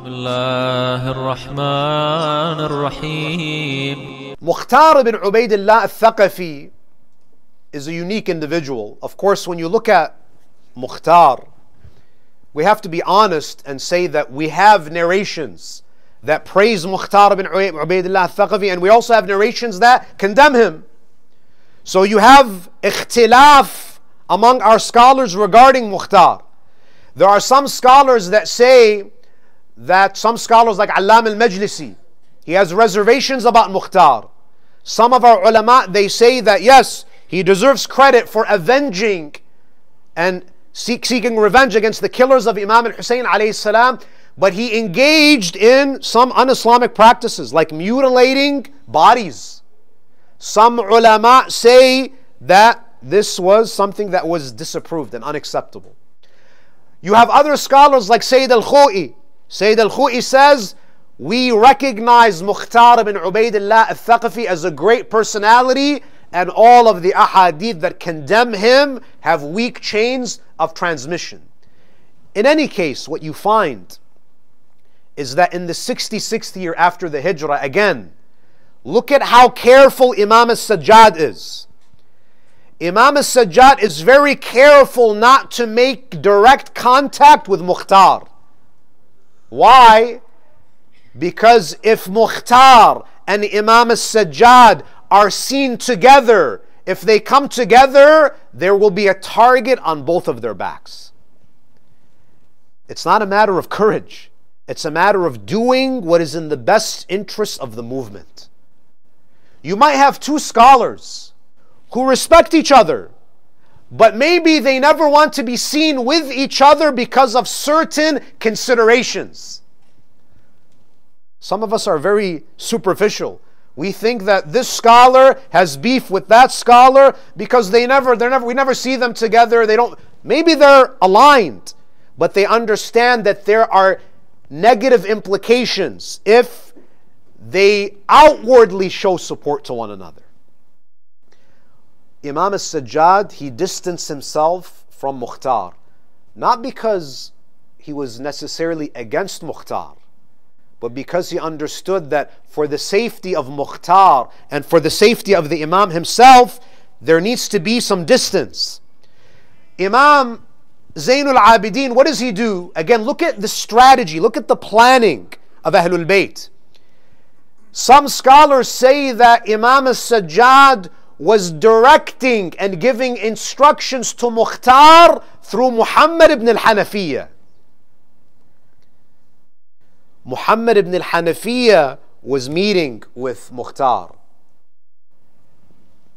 بسم الله الرحمن الرحيم Mukhtar ibn Ubaidullah al-Thaqafi is a unique individual. Of course, when you look at Muqtar, we have to be honest and say that we have narrations that praise Muqtar ibn Ubaidullah al-Thaqafi and we also have narrations that condemn him. So you have اختلاف among our scholars regarding Muqtar. There are some scholars that say that some scholars like Allam al-Majlisi, he has reservations about Mukhtar. Some of our ulama, they say that yes, he deserves credit for avenging and seek, seeking revenge against the killers of Imam al-Hussein alayhi salam, but he engaged in some un-Islamic practices like mutilating bodies. Some ulama say that this was something that was disapproved and unacceptable. You have other scholars like Sayyid al-Khoi, Sayyid al Khu'i says, We recognize Mukhtar ibn Ubaidullah al Thaqafi as a great personality, and all of the ahadith that condemn him have weak chains of transmission. In any case, what you find is that in the 66th year after the Hijrah, again, look at how careful Imam as Sajjad is. Imam as Sajjad is very careful not to make direct contact with Mukhtar. Why? Because if Mukhtar and Imam al-Sajjad are seen together, if they come together, there will be a target on both of their backs. It's not a matter of courage. It's a matter of doing what is in the best interest of the movement. You might have two scholars who respect each other, but maybe they never want to be seen with each other because of certain considerations. Some of us are very superficial. We think that this scholar has beef with that scholar because they never, they're never, we never see them together. They don't, maybe they're aligned, but they understand that there are negative implications if they outwardly show support to one another. Imam al-Sajjad, he distanced himself from Mukhtar, not because he was necessarily against Mukhtar, but because he understood that for the safety of Mukhtar and for the safety of the Imam himself, there needs to be some distance. Imam Zainul Abidin, what does he do? Again, look at the strategy, look at the planning of Ahlul Bayt. Some scholars say that Imam al-Sajjad was directing and giving instructions to Mukhtar through Muhammad ibn al hanafiyya Muhammad ibn al hanafiyya was meeting with Mukhtar.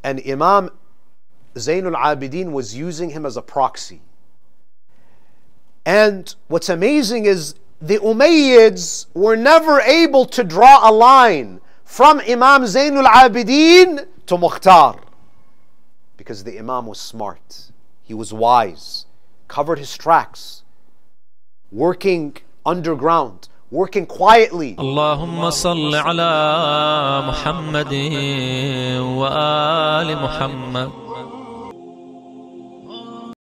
And Imam Zainul Abidin was using him as a proxy. And what's amazing is the Umayyads were never able to draw a line from Imam Zainul Abidin to Mukhtar because the Imam was smart, he was wise, covered his tracks, working underground, working quietly. Allahumma salli ala Muhammadin wa ali Muhammad.